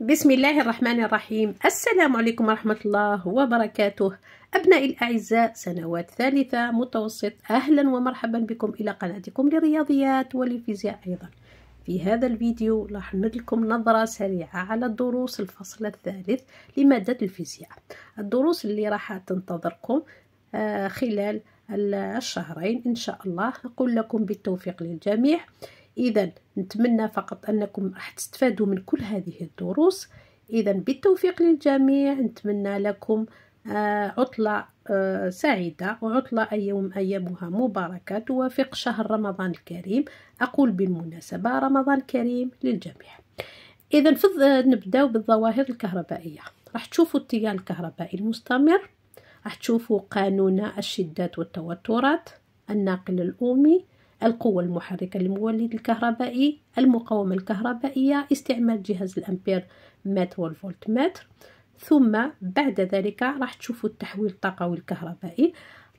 بسم الله الرحمن الرحيم السلام عليكم ورحمة الله وبركاته أبنائي الأعزاء سنوات ثالثة متوسط أهلا ومرحبا بكم إلى قناتكم للرياضيات وللفيزياء أيضا في هذا الفيديو راح لكم نظرة سريعة على الدروس الفصل الثالث لمادة الفيزياء الدروس اللي راح تنتظركم آه، خلال الشهرين إن شاء الله أقول لكم بالتوفيق للجميع اذا نتمنى فقط انكم راح تستفادوا من كل هذه الدروس اذا بالتوفيق للجميع نتمنى لكم آه، عطلة آه، سعيدة وعطلة يوم أيامها مباركة توافق شهر رمضان الكريم أقول بالمناسبة رمضان كريم للجميع إذا نبداو بالظواهر الكهربائية راح تشوفوا التيار الكهربائي المستمر راح تشوفوا قانون الشدات والتوترات الناقل الأومي القوة المحركة للمولد الكهربائي المقاومة الكهربائية استعمال جهاز الأمبير متر والفولت متر ثم بعد ذلك راح تشوفوا التحويل الطاقوي الكهربائي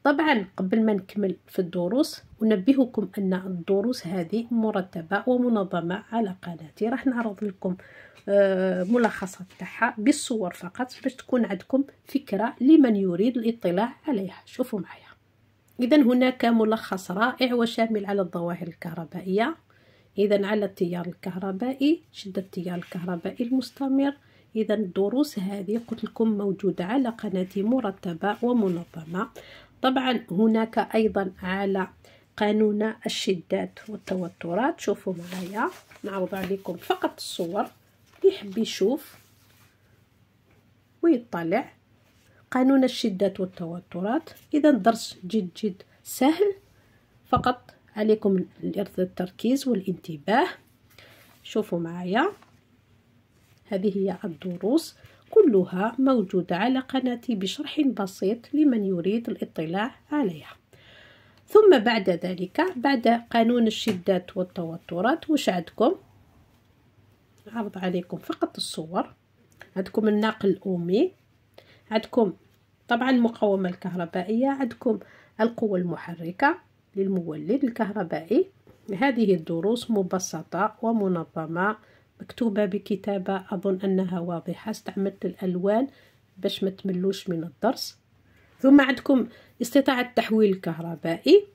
طبعا قبل ما نكمل في الدروس أنبهكم أن الدروس هذه مرتبة ومنظمة على قناتي راح نعرض لكم آه، ملخصات تاعها بالصور فقط باش تكون عندكم فكرة لمن يريد الاطلاع عليها شوفوا معايا إذا هناك ملخص رائع وشامل على الظواهر الكهربائية إذا على التيار الكهربائي شدة التيار الكهربائي المستمر إذا الدروس هذه قلت لكم موجودة على قناتي مرتبة ومنظمة طبعا هناك أيضا على قانون الشدات والتوترات شوفوا معايا نعرض عليكم فقط الصور اللي يحب يشوف ويطلع قانون الشدات والتوترات إذا درس جد جد سهل فقط عليكم التركيز والانتباه شوفوا معايا هذه هي الدروس كلها موجودة على قناتي بشرح بسيط لمن يريد الاطلاع عليها ثم بعد ذلك بعد قانون الشدات والتوترات وش عندكم عرض عليكم فقط الصور عندكم الناقل الأمي عندكم طبعا المقاومة الكهربائية عندكم القوة المحركة للمولد الكهربائي هذه الدروس مبسطة ومنظمة مكتوبة بكتابة أظن أنها واضحة استعملت الألوان باش ما تملوش من الدرس ثم عندكم استطاعة التحويل الكهربائي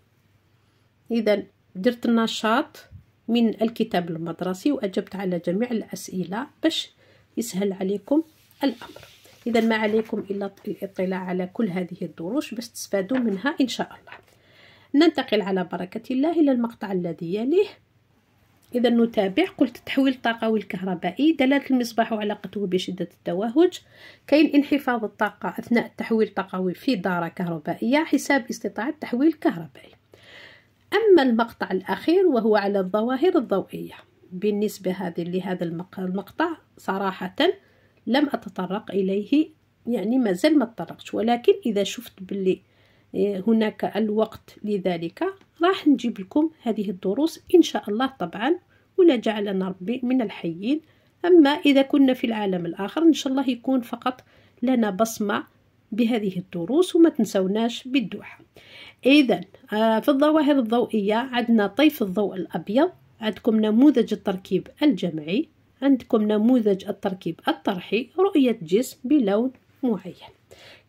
إذا درت النشاط من الكتاب المدرسي وأجبت على جميع الأسئلة باش يسهل عليكم الأمر اذا ما عليكم الا الاطلاع على كل هذه الدروس باش تستفادوا منها ان شاء الله ننتقل على بركه الله الى المقطع الذي يليه إذا نتابع قلت تحويل الطاقوي الكهربائي دلالة المصباح على قطبه بشدة التوهج كاين انحفاظ الطاقة أثناء التحويل الطاقوي في دارة كهربائية حساب استطاعة التحويل الكهربائي أما المقطع الأخير وهو على الظواهر الضوئية بالنسبة هذه لهذا المقطع صراحة لم أتطرق إليه يعني مازال ما تطرقتش ولكن إذا شفت باللي آه، هناك الوقت لذلك راح نجيب لكم هذه الدروس إن شاء الله طبعا ولا جعلنا ربي من الحيين أما إذا كنا في العالم الآخر إن شاء الله يكون فقط لنا بصمة بهذه الدروس وما تنسوناش بالدعاء إذا آه، في الظواهر الضوئية عندنا طيف الضوء الأبيض عندكم نموذج التركيب الجمعي عندكم نموذج التركيب الطرحي رؤية جسم بلون معين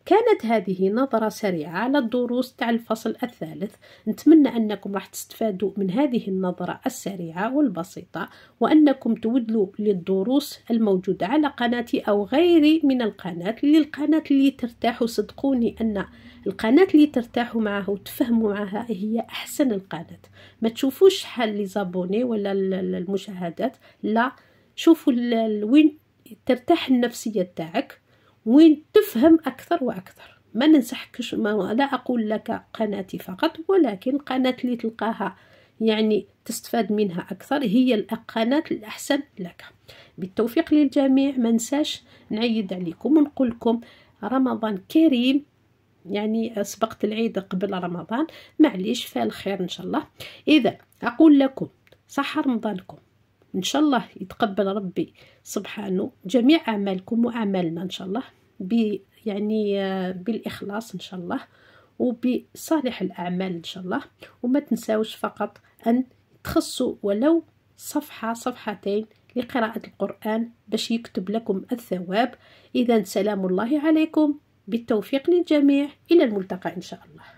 كانت هذه نظرة سريعة على الدروس تاع الفصل الثالث نتمنى أنكم راح تستفادوا من هذه النظرة السريعة والبسيطة وأنكم تودلوا للدروس الموجودة على قناتي أو غيري من القناة للقناة اللي ترتاحوا صدقوني أن القناة اللي ترتاحوا معها وتفهموا معها هي أحسن القناة ما تشوفوش شحال لي زابوني ولا المشاهدات لا شوفوا وين ترتاح النفسية تاعك وين تفهم أكثر وأكثر ما ننصحكش ما لا أقول لك قناتي فقط ولكن قناة اللي تلقاها يعني تستفاد منها أكثر هي القناة الأحسن لك بالتوفيق للجميع ما ننساش نعيد عليكم ونقول لكم رمضان كريم يعني سبقت العيد قبل رمضان معليش فالخير إن شاء الله إذا أقول لكم صح رمضانكم ان شاء الله يتقبل ربي سبحانه جميع اعمالكم واعمالنا ان شاء الله ب يعني آه، بالاخلاص ان شاء الله وبصالح الاعمال ان شاء الله وما تنساوش فقط ان تخصوا ولو صفحه صفحتين لقراءه القران باش يكتب لكم الثواب اذا سلام الله عليكم بالتوفيق للجميع الى الملتقى ان شاء الله